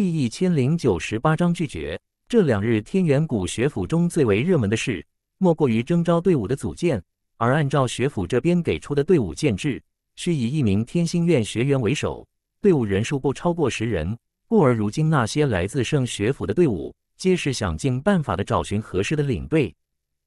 第一千零九十八章拒绝。这两日，天元谷学府中最为热门的事，莫过于征召队伍的组建。而按照学府这边给出的队伍建制，需以一名天星院学员为首，队伍人数不超过十人。故而，如今那些来自圣学府的队伍，皆是想尽办法的找寻合适的领队。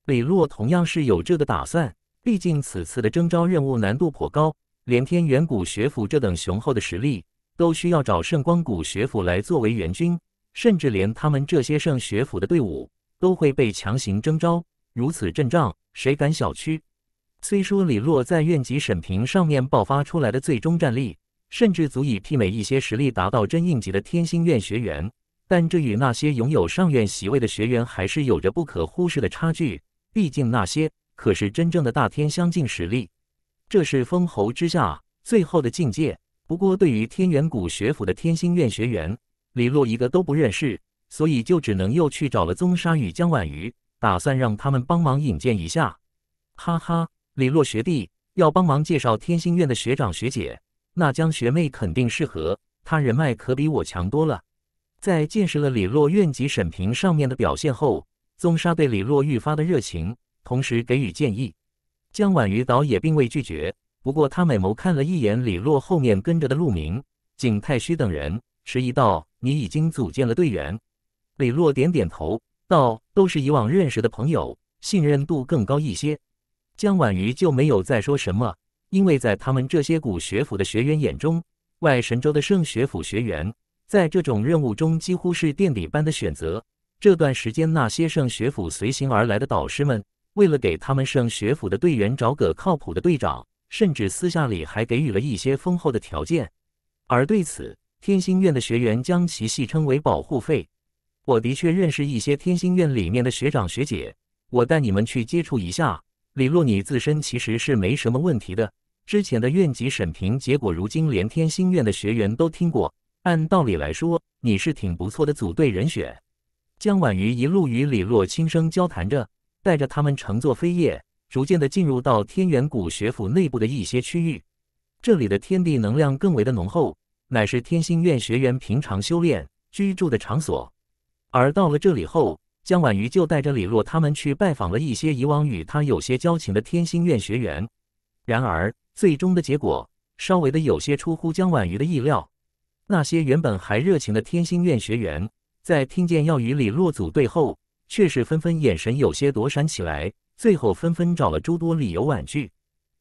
李洛同样是有这个打算，毕竟此次的征召任务难度颇高，连天元谷学府这等雄厚的实力。都需要找圣光谷学府来作为援军，甚至连他们这些圣学府的队伍都会被强行征召。如此阵仗，谁敢小觑？虽说李洛在院级审评上面爆发出来的最终战力，甚至足以媲美一些实力达到真应级的天星院学员，但这与那些拥有上院席位的学员还是有着不可忽视的差距。毕竟那些可是真正的大天相近实力，这是封侯之下最后的境界。不过，对于天元谷学府的天星院学员李洛，一个都不认识，所以就只能又去找了宗沙与江婉瑜，打算让他们帮忙引荐一下。哈哈，李洛学弟要帮忙介绍天星院的学长学姐，那江学妹肯定适合，她人脉可比我强多了。在见识了李洛院级审评上面的表现后，宗沙对李洛愈发的热情，同时给予建议。江婉瑜倒也并未拒绝。不过，他美眸看了一眼李洛后面跟着的陆明、景太虚等人，迟疑道：“你已经组建了队员？”李洛点点头，道：“都是以往认识的朋友，信任度更高一些。”江婉瑜就没有再说什么，因为在他们这些古学府的学员眼中，外神州的圣学府学员在这种任务中几乎是垫底般的选择。这段时间，那些圣学府随行而来的导师们，为了给他们圣学府的队员找个靠谱的队长。甚至私下里还给予了一些丰厚的条件，而对此天心院的学员将其戏称为保护费。我的确认识一些天心院里面的学长学姐，我带你们去接触一下。李洛，你自身其实是没什么问题的，之前的院级审评结果，如今连天心院的学员都听过。按道理来说，你是挺不错的组队人选。江婉瑜一路与李洛轻声交谈着，带着他们乘坐飞叶。逐渐的进入到天元古学府内部的一些区域，这里的天地能量更为的浓厚，乃是天心院学员平常修炼居住的场所。而到了这里后，江婉瑜就带着李洛他们去拜访了一些以往与他有些交情的天心院学员。然而，最终的结果稍微的有些出乎江婉瑜的意料，那些原本还热情的天心院学员，在听见要与李洛组队后，却是纷纷眼神有些躲闪起来。最后纷纷找了诸多理由婉拒。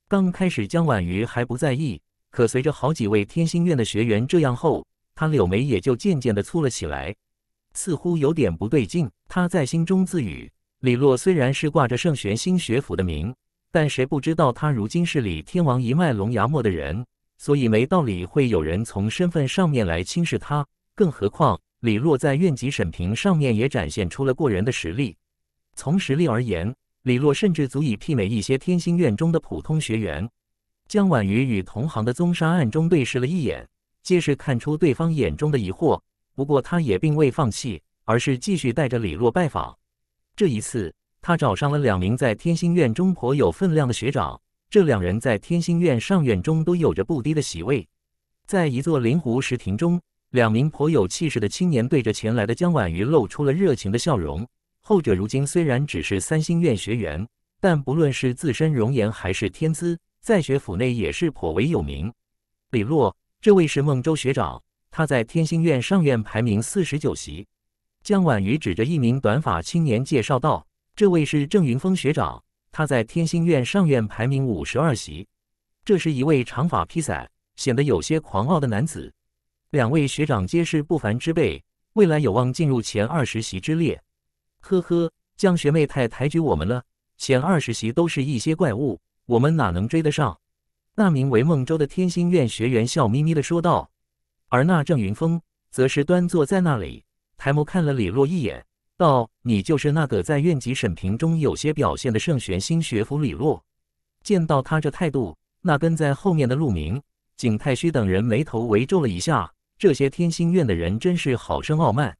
刚开始江婉瑜还不在意，可随着好几位天心院的学员这样后，她柳眉也就渐渐的粗了起来，似乎有点不对劲。她在心中自语：“李洛虽然是挂着圣玄星学府的名，但谁不知道他如今是李天王一脉龙牙末的人，所以没道理会有人从身份上面来轻视他。更何况李洛在院级审评上面也展现出了过人的实力，从实力而言。”李洛甚至足以媲美一些天星院中的普通学员。江婉瑜与同行的宗杀暗中对视了一眼，皆是看出对方眼中的疑惑。不过，他也并未放弃，而是继续带着李洛拜访。这一次，他找上了两名在天星院中颇有分量的学长。这两人在天星院上院中都有着不低的席位。在一座灵湖石亭中，两名颇有气势的青年对着前来的江婉瑜露出了热情的笑容。后者如今虽然只是三星院学员，但不论是自身容颜还是天资，在学府内也是颇为有名。李洛，这位是孟州学长，他在天星院上院排名四十九席。江婉瑜指着一名短发青年介绍道：“这位是郑云峰学长，他在天星院上院排名五十二席。”这是一位长发披散、显得有些狂傲的男子。两位学长皆是不凡之辈，未来有望进入前二十席之列。呵呵，江学妹太抬举我们了。前二十席都是一些怪物，我们哪能追得上？那名为孟舟的天心院学员笑眯眯的说道。而那郑云峰则是端坐在那里，抬眸看了李洛一眼，道：“你就是那个在院级审评中有些表现的圣玄星学府李洛。”见到他这态度，那跟在后面的陆明、景太虚等人眉头微皱了一下。这些天心院的人真是好生傲慢。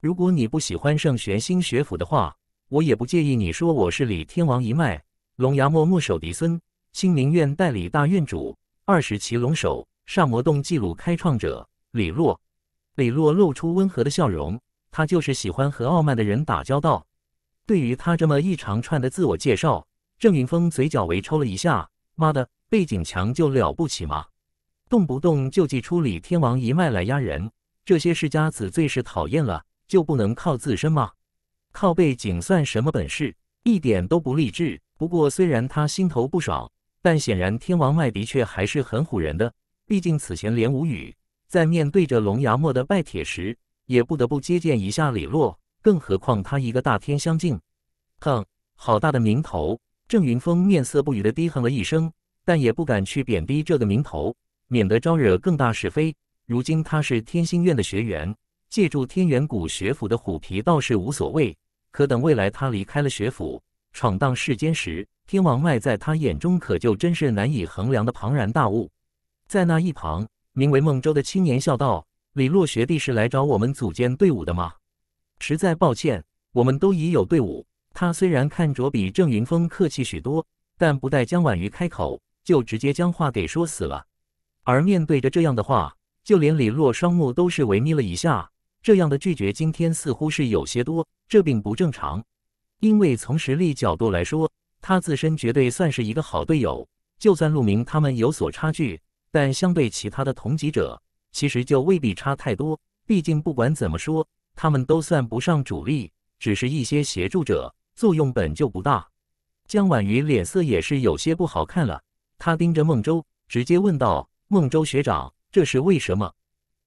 如果你不喜欢圣玄星学府的话，我也不介意你说我是李天王一脉龙牙默默守嫡孙，星灵院代理大院主，二十骑龙手，煞魔洞记录开创者李洛。李洛露出温和的笑容，他就是喜欢和傲慢的人打交道。对于他这么一长串的自我介绍，郑云峰嘴角微抽了一下。妈的，背景墙就了不起吗？动不动就祭出李天王一脉来压人，这些世家子最是讨厌了。就不能靠自身吗？靠背景算什么本事？一点都不励志。不过虽然他心头不爽，但显然天王麦的确还是很唬人的。毕竟此前连无语在面对着龙牙墨的拜帖时，也不得不接见一下李洛，更何况他一个大天相境，哼，好大的名头！郑云峰面色不语的低哼了一声，但也不敢去贬低这个名头，免得招惹更大是非。如今他是天心院的学员。借助天元谷学府的虎皮倒是无所谓，可等未来他离开了学府，闯荡世间时，天王脉在他眼中可就真是难以衡量的庞然大物。在那一旁，名为孟州的青年笑道：“李洛学弟是来找我们组建队伍的吗？实在抱歉，我们都已有队伍。”他虽然看着比郑云峰客气许多，但不待江婉瑜开口，就直接将话给说死了。而面对着这样的话，就连李洛双目都是微眯了一下。这样的拒绝今天似乎是有些多，这并不正常。因为从实力角度来说，他自身绝对算是一个好队友。就算陆明他们有所差距，但相对其他的同级者，其实就未必差太多。毕竟不管怎么说，他们都算不上主力，只是一些协助者，作用本就不大。江婉瑜脸色也是有些不好看了，她盯着孟州，直接问道：“孟州学长，这是为什么？”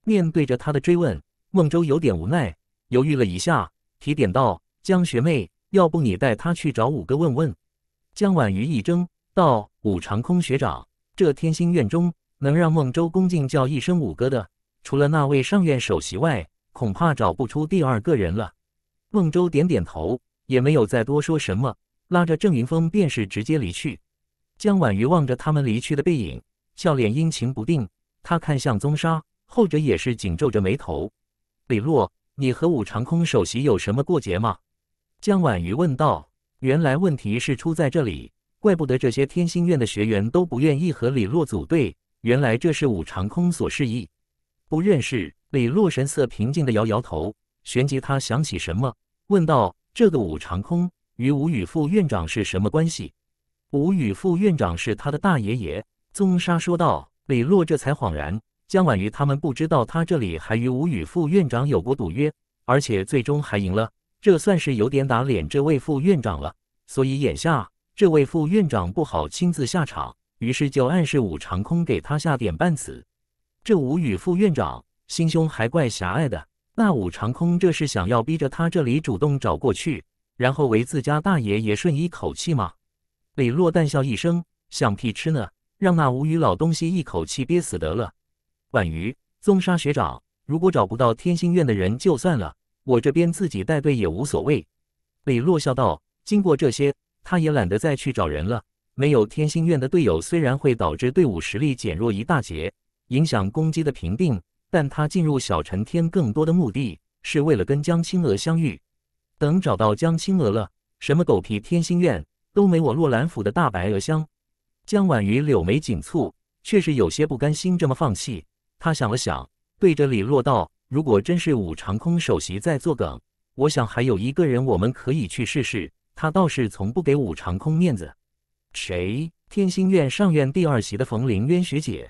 面对着他的追问。孟州有点无奈，犹豫了一下，提点道：“江学妹，要不你带他去找五哥问问。”江婉瑜一怔，道：“武长空学长，这天星院中能让孟州恭敬叫一声五哥的，除了那位上院首席外，恐怕找不出第二个人了。”孟州点点头，也没有再多说什么，拉着郑云峰便是直接离去。江婉瑜望着他们离去的背影，笑脸阴晴不定。他看向宗沙，后者也是紧皱着眉头。李洛，你和武长空首席有什么过节吗？江婉瑜问道。原来问题是出在这里，怪不得这些天心院的学员都不愿意和李洛组队，原来这是武长空所示意。不认识，李洛神色平静的摇摇头。旋即他想起什么，问道：“这个武长空与吴宇副院长是什么关系？”吴宇副院长是他的大爷爷，宗沙说道。李洛这才恍然。江婉瑜他们不知道他这里还与吴宇副院长有过赌约，而且最终还赢了，这算是有点打脸这位副院长了。所以眼下这位副院长不好亲自下场，于是就暗示武长空给他下点绊子。这吴宇副院长心胸还怪狭隘的，那武长空这是想要逼着他这里主动找过去，然后为自家大爷爷顺一口气吗？李洛淡笑一声，想屁吃呢！让那吴宇老东西一口气憋死得了。婉瑜，宗沙学长，如果找不到天心院的人就算了，我这边自己带队也无所谓。李洛笑道。经过这些，他也懒得再去找人了。没有天心院的队友，虽然会导致队伍实力减弱一大截，影响攻击的评定，但他进入小尘天更多的目的是为了跟江青娥相遇。等找到江青娥了，什么狗屁天心院都没我洛兰府的大白鹅香。江婉瑜柳眉紧蹙，却是有些不甘心这么放弃。他想了想，对着李洛道：“如果真是武长空首席在作梗，我想还有一个人，我们可以去试试。他倒是从不给武长空面子。谁？天心院上院第二席的冯凌渊学姐。”